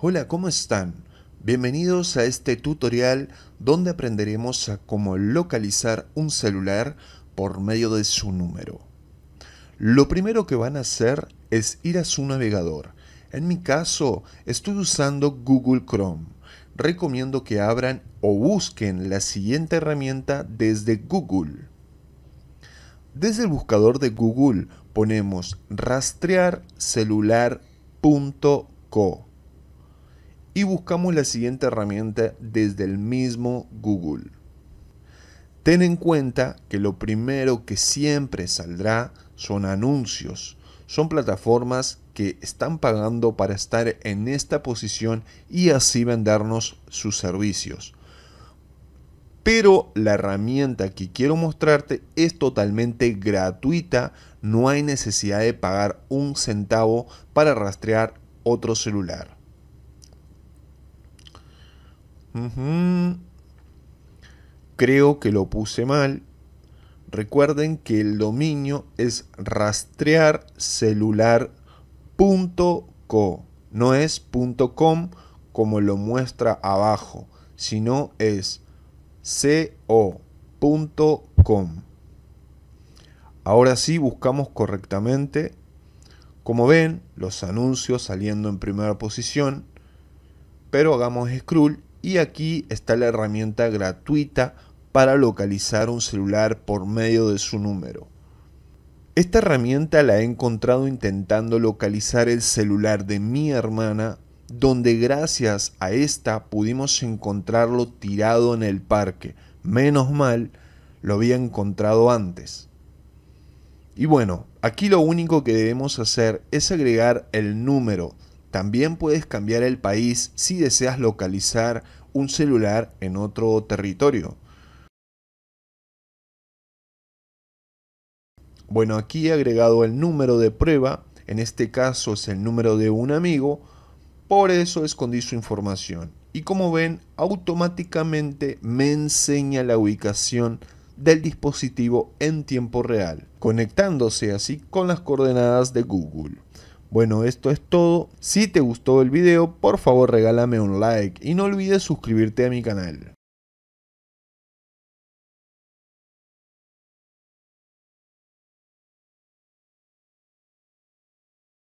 Hola, ¿cómo están? Bienvenidos a este tutorial donde aprenderemos a cómo localizar un celular por medio de su número. Lo primero que van a hacer es ir a su navegador. En mi caso, estoy usando Google Chrome. Recomiendo que abran o busquen la siguiente herramienta desde Google. Desde el buscador de Google ponemos rastrearcelular.co y buscamos la siguiente herramienta desde el mismo Google. Ten en cuenta que lo primero que siempre saldrá son anuncios. Son plataformas que están pagando para estar en esta posición y así vendernos sus servicios. Pero la herramienta que quiero mostrarte es totalmente gratuita, no hay necesidad de pagar un centavo para rastrear otro celular. Creo que lo puse mal. Recuerden que el dominio es rastrearcelular.co. No es .com como lo muestra abajo, sino es co.com. Ahora sí buscamos correctamente. Como ven, los anuncios saliendo en primera posición. Pero hagamos scroll y aquí está la herramienta gratuita para localizar un celular por medio de su número. Esta herramienta la he encontrado intentando localizar el celular de mi hermana, donde gracias a esta pudimos encontrarlo tirado en el parque. Menos mal, lo había encontrado antes. Y bueno, aquí lo único que debemos hacer es agregar el número también puedes cambiar el país si deseas localizar un celular en otro territorio. Bueno, aquí he agregado el número de prueba, en este caso es el número de un amigo, por eso escondí su información. Y como ven, automáticamente me enseña la ubicación del dispositivo en tiempo real, conectándose así con las coordenadas de Google. Bueno, esto es todo. Si te gustó el video, por favor regálame un like y no olvides suscribirte a mi canal.